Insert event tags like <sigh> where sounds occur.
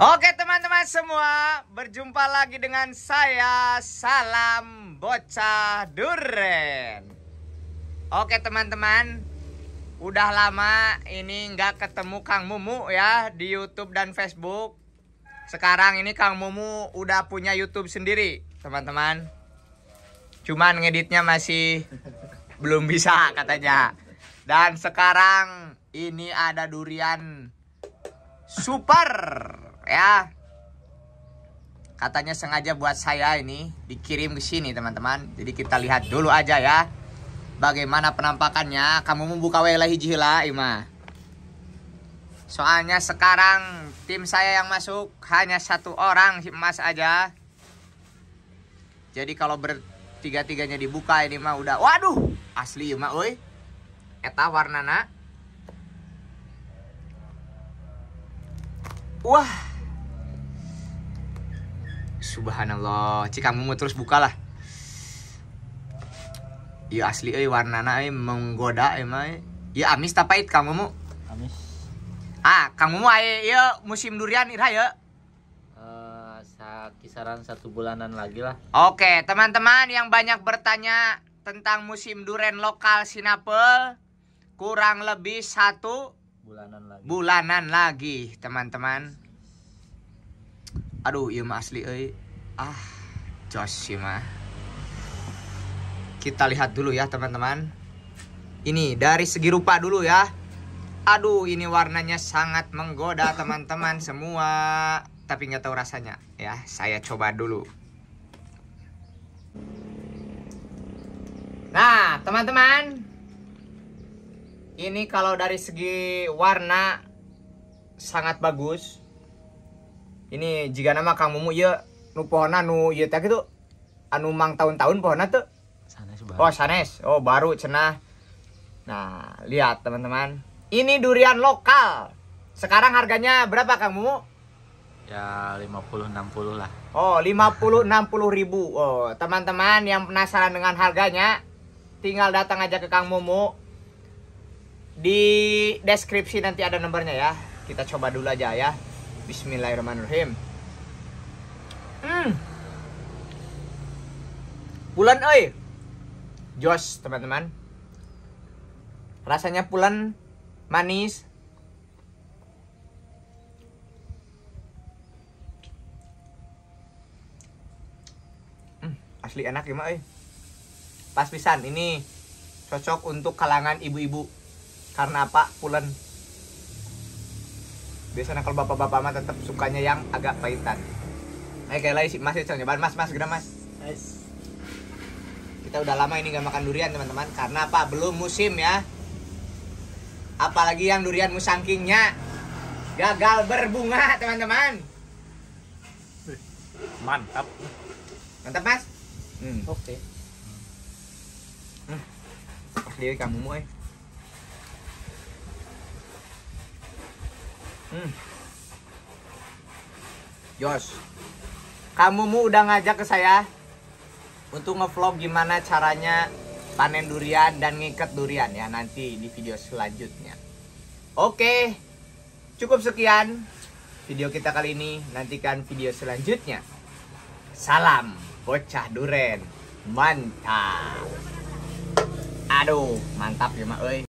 Oke teman-teman semua, berjumpa lagi dengan saya Salam Bocah Duren. Oke teman-teman, udah lama ini nggak ketemu Kang Mumu ya di YouTube dan Facebook. Sekarang ini Kang Mumu udah punya YouTube sendiri, teman-teman. Cuman ngeditnya masih belum bisa katanya. Dan sekarang ini ada durian super ya katanya sengaja buat saya ini dikirim ke sini teman-teman jadi kita lihat dulu aja ya bagaimana penampakannya kamu membuka wela hiji hila ima soalnya sekarang tim saya yang masuk hanya satu orang si emas aja jadi kalau bertiga-tiganya dibuka ini mah udah waduh asli ima oi eta warna nak? wah subhanallah cik kamu mau terus lah. Iya asli eh warna eh menggoda emang eh, eh. ya amis tapait kamu mau amis ah kamu mau ayo eh, ya musim durian ira ya kisaran satu bulanan lagi lah. Oke, teman-teman yang banyak bertanya tentang musim durian lokal Sinapel, kurang lebih satu bulanan lagi. Bulanan lagi, teman-teman. Aduh, iya asli euy ah Joshima kita lihat dulu ya teman-teman ini dari segi rupa dulu ya aduh ini warnanya sangat menggoda <laughs> teman-teman semua tapi nggak tahu rasanya ya saya coba dulu nah teman-teman ini kalau dari segi warna sangat bagus ini jika nama kamu ya nu pohon anu iya teh gitu anu mang tahun-tahun pohon tuh sanes oh sanes oh baru cenah nah lihat teman-teman ini durian lokal sekarang harganya berapa kang Mumu ya 50 60 lah oh 50 60 ribu oh teman-teman yang penasaran dengan harganya tinggal datang aja ke kang Mumu di deskripsi nanti ada nomornya ya kita coba dulu aja ya Bismillahirrahmanirrahim Hmm. Pulan oi. Josh teman-teman. Rasanya pulan manis. Hmm, asli enak ya, oi. Pas pisan ini cocok untuk kalangan ibu-ibu. Karena apa? pulan. Biasanya kalau bapak-bapak mah tetap sukanya yang agak pahitan. Eh kayak lagi Mas ya coba Mas, Mas, geram Mas. Kita udah lama ini gak makan durian teman-teman karena apa? Belum musim ya. Apalagi yang durian musangkingnya gagal berbunga teman-teman. Mantap. Mantap Mas. Hmm. Oke. Okay. Hmm. Dia kamu mau eh. Hmm. Josh kamu mu udah ngajak ke saya untuk ngevlog gimana caranya panen durian dan ngikat durian ya nanti di video selanjutnya. Oke, cukup sekian video kita kali ini. Nantikan video selanjutnya. Salam bocah duren. Mantap. Aduh, mantap ya, Mak.